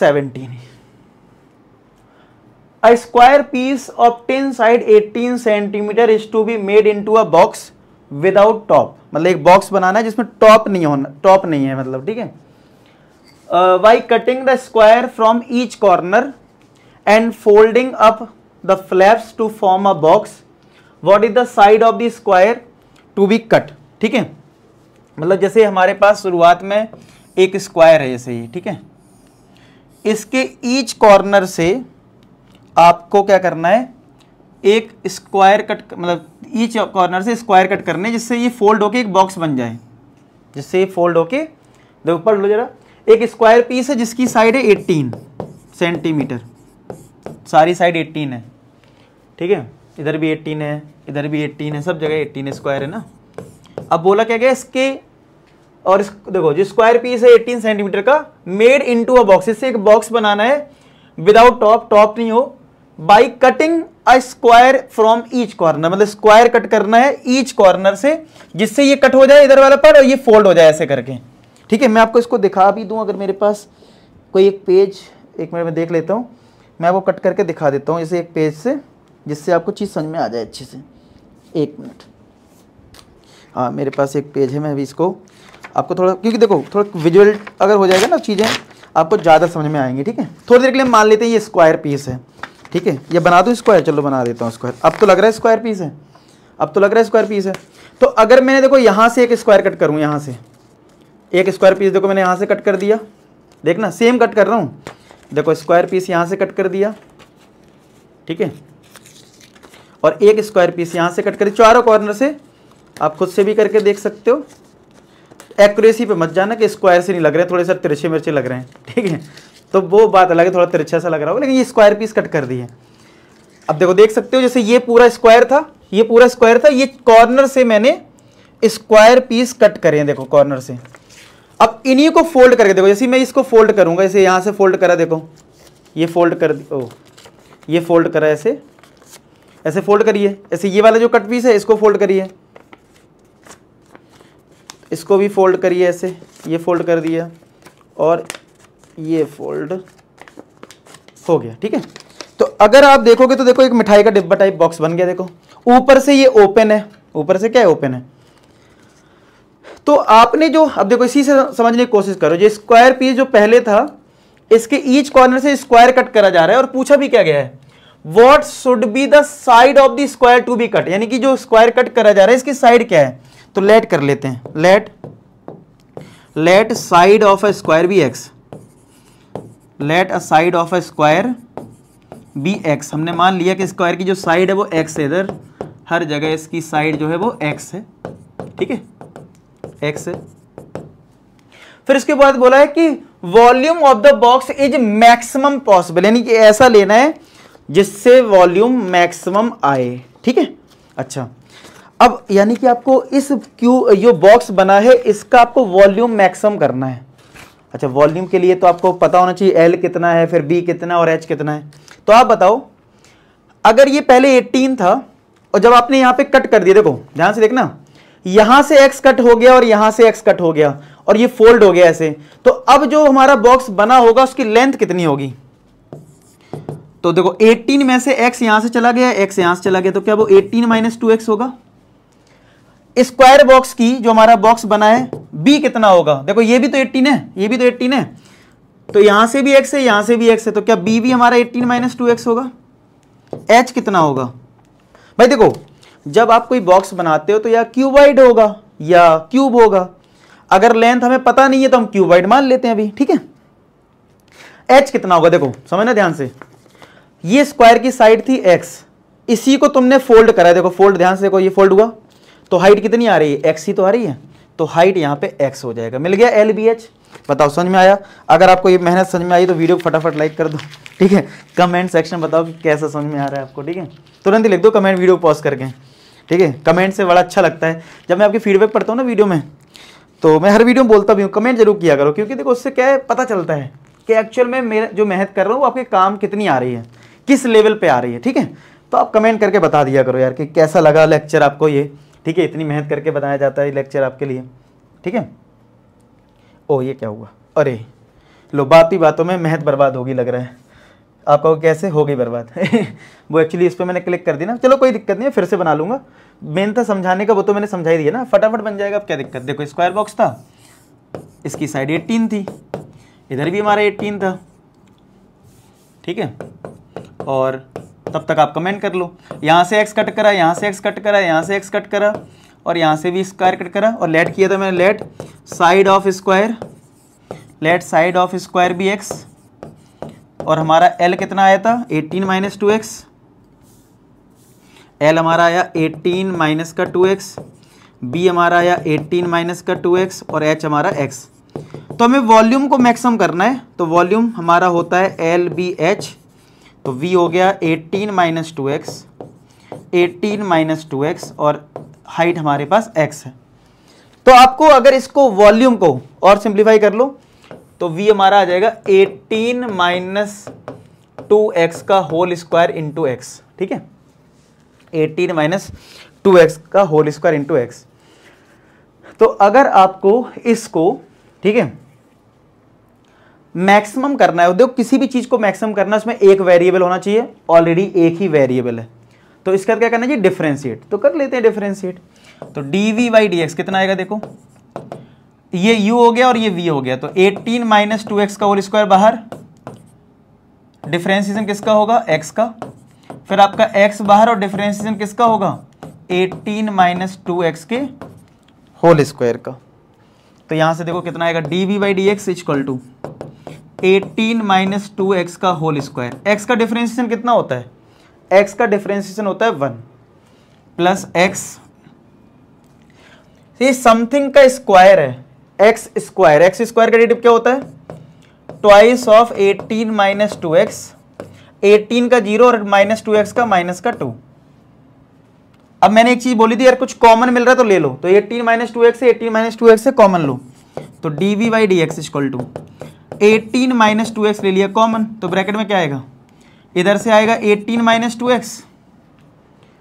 seventeen a square piece of ten side eighteen centimetre is to be made into a box without top मतलब एक box बनाना है जिसमें top नहीं होना top नहीं है मतलब ठीक है by cutting the square from each corner and folding up the flaps to form a box what is the side of the square to be cut ठीक है मतलब जैसे हमारे पास शुरुआत में एक स्क्वायर है जैसे ये ठीक है इसके ईच कॉर्नर से आपको क्या करना है एक स्क्वायर कट मतलब ईच कॉर्नर से स्क्वायर कट करने जिससे ये फोल्ड होके एक बॉक्स बन जाए जिससे ये फोल्ड होके देखो पढ़ लो जरा एक स्क्वायर पीस है जिसकी साइड है 18 सेंटीमीटर सारी साइड एट्टीन है ठीक है इधर भी एट्टीन है इधर भी एट्टीन है सब जगह एट्टीन स्क्वायर है ना अब बोला क्या गया इसके और देखो जो स्क्वायर पीस है एटीन सेंटीमीटर का मेड इनटू अ बॉक्स इससे एक बॉक्स बनाना है विदाउट टॉप टॉप नहीं हो by cutting a square from each corner मतलब स्क्वायर कट करना है ईच कॉर्नर से जिससे ये कट हो जाए इधर वाला पर और ये फोल्ड हो जाए ऐसे करके ठीक है मैं आपको इसको दिखा भी दूं अगर मेरे पास कोई एक पेज एक मिनट में देख लेता हूं मैं आपको कट करके दिखा देता हूं इसे एक पेज से जिससे आपको चीज़ समझ में आ जाए अच्छे से एक मिनट हाँ मेरे पास एक पेज है मैं अभी इसको आपको थोड़ा क्योंकि देखो थोड़ा विजुअल अगर हो जाएगा ना चीज़ें आपको ज़्यादा समझ में आएंगी ठीक है थोड़ी देर के लिए मान लेते हैं ये स्क्वायर पीस है ठीक है ये बना दो स्क्वायर चलो बना देता हूँ स्क्वायर अब तो लग रहा है स्क्वायर पीस है अब तो लग रहा है स्क्वायर पीस है तो अगर मैंने देखो यहाँ से एक स्क्वायर कट करूँ यहाँ से एक स्क्वायर पीस देखो मैंने यहाँ से कट कर दिया देखना सेम कट कर रहा हूँ देखो स्क्वायर पीस यहाँ से कट कर दिया ठीक है और एक स्क्वायर पीस यहाँ से कट कर दिया चारों कॉर्नर से आप खुद से भी करके देख सकते हो एक्यूरेसी पे मत जाना कि स्क्वायर से नहीं लग रहे थोड़े से तिरछे मिर्चे लग रहे हैं ठीक है तो वो बात अलग है थोड़ा तिरछा सा लग रहा होगा लेकिन ये स्क्वायर पीस कट कर दी है अब देखो देख सकते हो जैसे ये पूरा स्क्वायर था ये पूरा स्क्वायर था ये कॉर्नर से मैंने स्क्वायर पीस कट करे हैं देखो कॉर्नर से अब इन्हीं को फोल्ड करके देखो जैसे मैं इसको फोल्ड करूंगा जैसे यहाँ से फोल्ड करा देखो ये फोल्ड कर ओ ये फोल्ड करा ऐसे ऐसे फोल्ड करिए ऐसे ये वाला जो कट पीस है इसको फोल्ड करिए इसको भी फोल्ड करिए ऐसे ये फोल्ड कर दिया और ये फोल्ड हो गया ठीक है तो अगर आप देखोगे तो देखो एक मिठाई का डिब्बा टाइप बॉक्स बन गया देखो ऊपर से ये ओपन है ऊपर से क्या है ओपन है तो आपने जो अब देखो इसी से समझने की कोशिश करो जो स्क्वायर पीस जो पहले था इसके ईच कॉर्नर से स्क्वायर कट करा जा रहा है और पूछा भी क्या गया है what should be the side of the square to be cut यानी कि जो स्क्वायर कट करा जा रहा है इसकी साइड क्या है तो लेट कर लेते हैं let let side of a square be x let a side of a square be x हमने मान लिया कि स्क्वायर की जो साइड है वो एक्स है इधर हर जगह इसकी साइड जो है वो एक्स है ठीक है एक्स है फिर इसके बाद बोला है कि volume of the box is maximum possible यानी कि ऐसा लेना है जिससे वॉल्यूम मैक्सिमम आए ठीक है अच्छा अब यानी कि आपको इस क्यू जो बॉक्स बना है इसका आपको वॉल्यूम मैक्सिमम करना है अच्छा वॉल्यूम के लिए तो आपको पता होना चाहिए एल कितना है फिर बी कितना और एच कितना है तो आप बताओ अगर ये पहले 18 था और जब आपने यहां पे कट कर दिया देखो ध्यान से देखना यहां से एक्स कट हो गया और यहां से एक्स कट हो गया और ये फोल्ड हो गया ऐसे तो अब जो हमारा बॉक्स बना होगा उसकी लेंथ कितनी होगी तो देखो 18 में से x यहां से चला गया x यहां से चला गया तो क्या वो 18 माइनस टू होगा स्क्वायर बॉक्स की जो हमारा बॉक्स बना है बी कितना होगा देखो ये भी तो एट्टीन है ये भी तो एट्टीन है तो यहां से भी एक्स है यहां से भी एक्स है तो क्या बी भी हमारा एट्टीन माइनस टू एक्स होगा एच कितना होगा भाई देखो जब आप कोई बॉक्स बनाते हो तो या क्यूबाइड होगा या क्यूब होगा अगर लेंथ हमें पता नहीं है तो हम क्यूबाइड मान लेते हैं अभी ठीक है एच कितना होगा देखो समझना ध्यान से ये स्क्वायर की साइड थी एक्स इसी को तुमने फोल्ड करा देखो फोल्ड ध्यान से देखो ये फोल्ड हुआ तो हाइट कितनी आ रही है एक्स ही तो आ रही है तो हाइट यहाँ पे एक्स हो जाएगा मिल गया एल बी एच बताओ समझ में आया अगर आपको ये मेहनत समझ में आई तो वीडियो को फटाफट लाइक कर दो ठीक है कमेंट सेक्शन बताओ कि कैसा समझ में आ रहा है आपको ठीक है तुरंत ही लिख दो कमेंट वीडियो पॉज करके ठीक है कमेंट से बड़ा अच्छा लगता है जब मैं आपकी फीडबैक पढ़ता हूँ ना वीडियो में तो मैं हर वीडियो में बोलता भी हूँ कमेंट जरूर किया करो क्योंकि देखो उससे क्या है पता चलता है कि एक्चुअल में मेरा जो मेहनत कर रहा हूँ वो आपके काम कितनी आ रही है किस लेवल पर आ रही है ठीक है तो आप कमेंट करके बता दिया करो यार कि कैसा लगा लेक्चर आपको ये ठीक है इतनी मेहनत करके बनाया जाता है लेक्चर आपके लिए ठीक है ओ ये क्या हुआ अरे लो ही बातों में मेहनत बर्बाद होगी लग रहा है आप कहो कैसे हो गई बर्बाद वो एक्चुअली इस पर मैंने क्लिक कर दी ना चलो कोई दिक्कत नहीं है फिर से बना लूँगा मेन था समझाने का वो तो मैंने समझाई दिया ना फटाफट बन जाएगा अब क्या दिक्कत देखो स्क्वायर बॉक्स था इसकी साइड एट्टीन थी इधर भी हमारा एट्टीन था ठीक है और तब तक आप कमेंट कर लो यहाँ से एक्स कट करा यहाँ से एक्स कट करा यहाँ से एक्स कट करा और यहाँ से भी स्क्वायर कट करा और लेट किया था मैंने let side of square let side of square भी एक्स और हमारा एल कितना आया था eighteen minus two x l हमारा आया एटीन माइनस का टू एक्स बी हमारा आया एटीन माइनस का टू एक्स और एच हमारा एक्स तो हमें वॉल्यूम को मैक्सिमम करना है तो वॉल्यूम हमारा होता है एल बी एच तो v हो गया 18 minus two x eighteen minus two x और हाइट हमारे पास x है तो आपको अगर इसको वॉल्यूम को और सिंप्लीफाई कर लो तो v हमारा आ जाएगा 18 माइनस टू एक्स का होल स्क्वायर इंटू एक्स ठीक है 18 माइनस टू एक्स का होल स्क्वायर इंटू एक्स तो अगर आपको इसको ठीक है मैक्सिमम करना है देखो किसी भी चीज़ को मैक्सिमम करना है उसमें एक वेरिएबल होना चाहिए ऑलरेडी एक ही वेरिएबल है तो इसका क्या करना चाहिए डिफरेंशिएट तो कर लेते हैं डिफरेंशिएट तो d v by d x कितना आएगा देखो ये u हो गया और ये v हो गया तो 18 माइनस टू एक्स का होल स्क्वायर बाहर डिफ्रेंसिएशन किसका होगा x का फिर आपका x बाहर और डिफ्रेंसिएशन किसका होगा 18 माइनस टू एक्स के होल स्क्वायर का तो यहां से देखो कितना आएगा d v by d x equal to eighteen minus two x का होल स्क्वायर एक्स का डिफ्रेंसिएशन कितना होता है एक्स का डिफ्रेंसिएशन होता है वन प्लस एक्स ये समथिंग का स्क्वायर है एक्स स्क्वायर एक्स स्क्वायर का डेटिव क्या होता है twice of eighteen minus two x eighteen का जीरो और माइनस टू एक्स का माइनस का टू अब मैंने एक चीज बोली थी यार कुछ कॉमन मिल रहा है तो ले लो तो एटीन माइनस टू एक्स से एटीन माइनस टू एक्स से कॉमन लो तो d v by d x equal to eighteen minus two x ले लिया कॉमन तो ब्रैकेट में क्या आएगा इधर से आएगा एटीन माइनस टू एक्स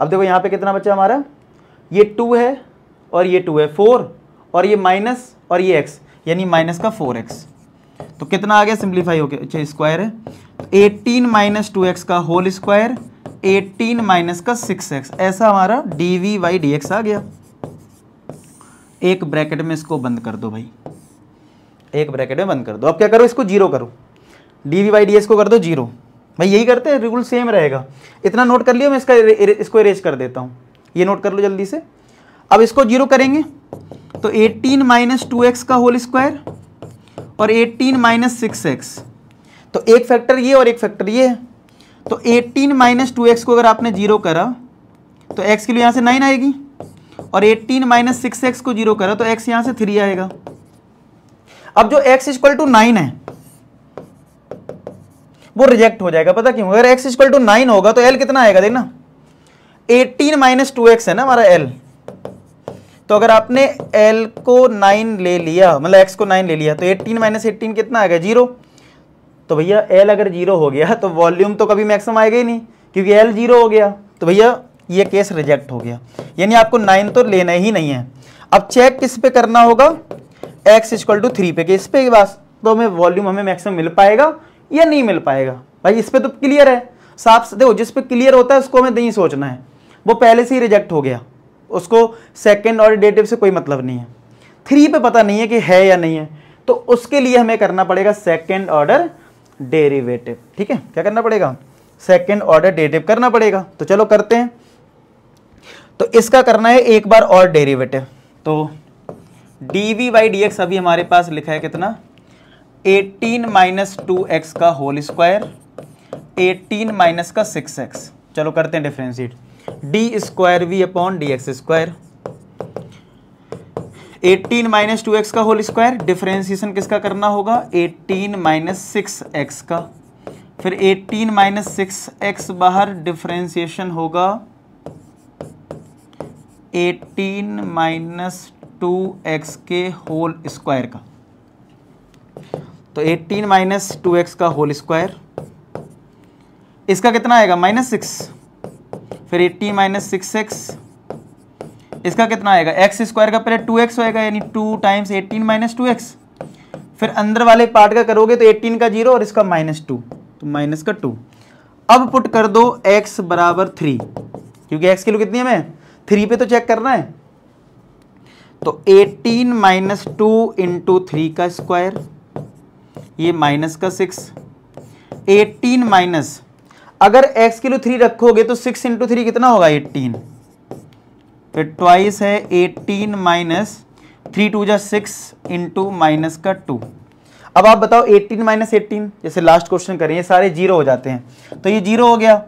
अब देखो यहाँ पे कितना बचा हमारा ये टू है और ये टू है फोर और ये माइनस और ये एक्स यानी माइनस का फोर एक्स तो कितना आ गया सिंप्लीफाई होके अच्छा स्क्वायर है एटीन माइनस टू एक्स का होल स्क्वायर एटीन माइनस का सिक्स एक्स ऐसा हमारा d v by d x आ गया एक ब्रैकेट में इसको बंद कर दो भाई एक ब्रैकेट में बंद कर दो अब क्या करो इसको जीरो करो d v by d x को कर दो जीरो भाई यही करते हैं बिल्कुल सेम रहेगा इतना नोट कर लियो मैं इसका इसको इरेज कर देता हूँ ये नोट कर लो जल्दी से अब इसको जीरो करेंगे तो 18 माइनस टू एक्स का होल स्क्वायर और 18 माइनस सिक्स एक्स तो एक फैक्टर ये और एक फैक्टर ये है तो 18 माइनस टू एक्स को अगर आपने जीरो करा तो एक्स के लिए यहाँ से नाइन आएगी और 18 माइनस सिक्स एक्स को जीरो करा तो x यहां से थ्री आएगा अब जो x इक्वल टू नाइन है वो रिजेक्ट हो जाएगा पता क्यों अगर x इक्वल टू नाइन होगा तो l कितना आएगा देखना 18 माइनस टू एक्स है ना हमारा l तो अगर आपने l को नाइन ले लिया मतलब x को नाइन ले लिया तो 18 माइनस एट्टीन कितना आएगा जीरो तो भैया l अगर जीरो हो गया तो वॉल्यूम तो कभी मैक्सिमम आएगा ही नहीं क्योंकि एल जीरो हो गया तो भैया ये केस रिजेक्ट हो गया यानी आपको नाइन तो लेना ही नहीं है अब चेक किस पे करना होगा एक्स इक्वल टू थ्री पे के इस पे बस तो हमें वॉल्यूम हमें मैक्सिमम मिल पाएगा या नहीं मिल पाएगा भाई इस पर तो क्लियर है साफ देखो जिस पे क्लियर होता है उसको हमें नहीं सोचना है वो पहले से ही रिजेक्ट हो गया उसको सेकेंड और डेटिव से कोई मतलब नहीं है थ्री पे पता नहीं है कि है या नहीं है तो उसके लिए हमें करना पड़ेगा सेकेंड ऑर्डर डेरिवेटिव ठीक है क्या करना पड़ेगा सेकेंड ऑर्डर डेटिव करना पड़ेगा तो चलो करते हैं तो इसका करना है एक बार और डेरिवेटिव तो d v by d x अभी हमारे पास लिखा है कितना 18 माइनस टू एक्स का होल स्क्वायर 18 माइनस का 6x चलो करते हैं differentiate d square v upon d x square eighteen minus two x का होल स्क्वायर डिफ्रेंसिएशन किसका करना होगा 18 माइनस सिक्स एक्स का फिर 18 माइनस सिक्स एक्स बाहर डिफ्रेंसिएशन होगा एटीन माइनस टू एक्स के होल स्क्वायर का तो एटीन माइनस टू एक्स का होल स्क्वायर इसका कितना आएगा माइनस सिक्स फिर एट्टीन माइनस सिक्स एक्स इसका कितना आएगा एक्स स्क्वायर का पहले टू एक्स आएगा यानी two times eighteen minus two x फिर अंदर वाले पार्ट का करोगे तो एटीन का जीरो और इसका माइनस टू तो माइनस का टू अब पुट कर दो एक्स बराबर थ्री क्योंकि एक्स की कितनी है मैं थ्री पे तो चेक करना है तो 18 माइनस टू इंटू थ्री का स्क्वायर ये माइनस का सिक्स 18 माइनस अगर x के लिए थ्री रखोगे तो सिक्स इंटू थ्री कितना होगा 18 तो ट्वाइस है 18 माइनस थ्री टू जा सिक्स इंटू माइनस का टू अब आप बताओ 18 माइनस एटीन जैसे लास्ट क्वेश्चन करें ये सारे जीरो हो जाते हैं तो ये जीरो हो गया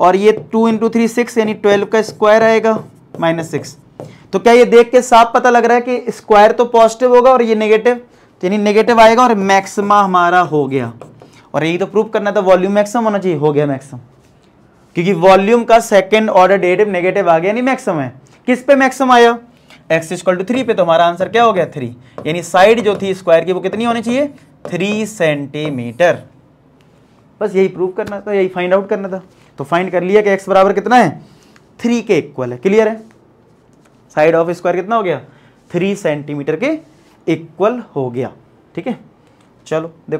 और ये टू इंटू थ्री सिक्स यानी ट्वेल्व का स्क्वायर आएगा माइनस सिक्स तो क्या ये देख के साफ पता लग रहा है कि स्क्वायर तो पॉजिटिव होगा और ये नेगेटिव तो यानी नेगेटिव आएगा और मैक्सिमा हमारा हो गया और यही तो प्रूफ करना था वॉल्यूम मैक्सिमम होना चाहिए हो गया मैक्सिमम क्योंकि वॉल्यूम का सेकेंड ऑर्डर डेटिव नेगेटिव आ गया यानी मैक्सिम है किस पे मैक्सिम आया एक्स इज्कल टू थ्री पे तो हमारा आंसर क्या हो गया थ्री यानी साइड जो थी स्क्वायर की वो कितनी होनी चाहिए थ्री सेंटीमीटर बस यही प्रूफ करना था यही फाइंड आउट करना था तो फाइंड कर लिया कि एक्स बराबर कितना है थ्री के इक्वल है क्लियर है साइड ऑफ स्क्वायर कितना हो गया थ्री सेंटीमीटर के इक्वल हो गया ठीक है चलो देखो